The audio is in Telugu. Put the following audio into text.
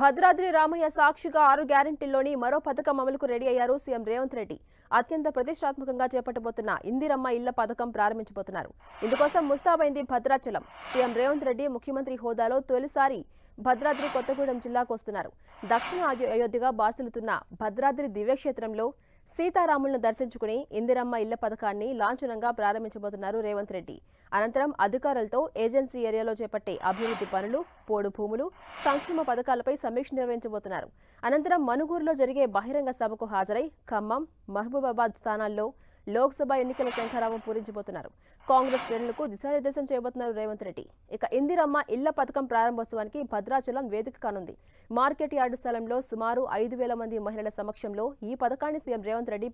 భద్రాద్రి రామయ్య సాక్షిగా ఆరు గ్యారంటీల్లోని మరో పథకం అమలుకు రెడీ అయ్యారు సీఎం రేవంత్ రెడ్డి అత్యంత ప్రతిష్టాత్మకంగా చేపట్టబోతున్న ఇందిరమ్మ ఇళ్ల పథకం ప్రారంభించబోతున్నారు ఇందుకోసం ముస్తాబైంది భద్రాచలం సీఎం రేవంత్ రెడ్డి ముఖ్యమంత్రి హోదాలో తొలిసారి భద్రాద్రి కొత్తగూడెం జిల్లాకు వస్తున్నారు దక్షిణ అయోధ్యగా బాసిలుతున్న భద్రాద్రి దివ్యక్షేత్రంలో సీతారాములను దర్శించుకుని ఇందిరమ్మ ఇళ్ల పథకాన్ని లాంఛనంగా ప్రారంభించబోతున్నారు రేవంత్ రెడ్డి అనంతరం అధికారులతో ఏజెన్సీ ఏరియాలో చేపట్టే అభివృద్ధి పనులు పోడు భూములు సంక్షేమ పథకాలపై సమీక్ష నిర్వహించబోతున్నారు అనంతరం మనుగూరులో జరిగే బహిరంగ సభకు హాజరై ఖమ్మం మహబూబాబాద్ స్థానాల్లో లోక్సభ ఎన్నికల శంఖారావం పూరించబోతున్నారు కాంగ్రెస్ శ్రేణులకు దిశానిర్దేశం చేయబోతున్నారు రేవంత్ రెడ్డి ఇక ఇందిరమ్మ ఇళ్ల పథకం ప్రారంభోత్సవానికి భద్రాచలం వేదిక కానుంది మార్కెట్ యార్డు స్థలంలో సుమారు ఐదు వేల మంది మహిళల సమక్షంలో ఈ పథకాన్ని సీఎం రేవంత్ రెడ్డి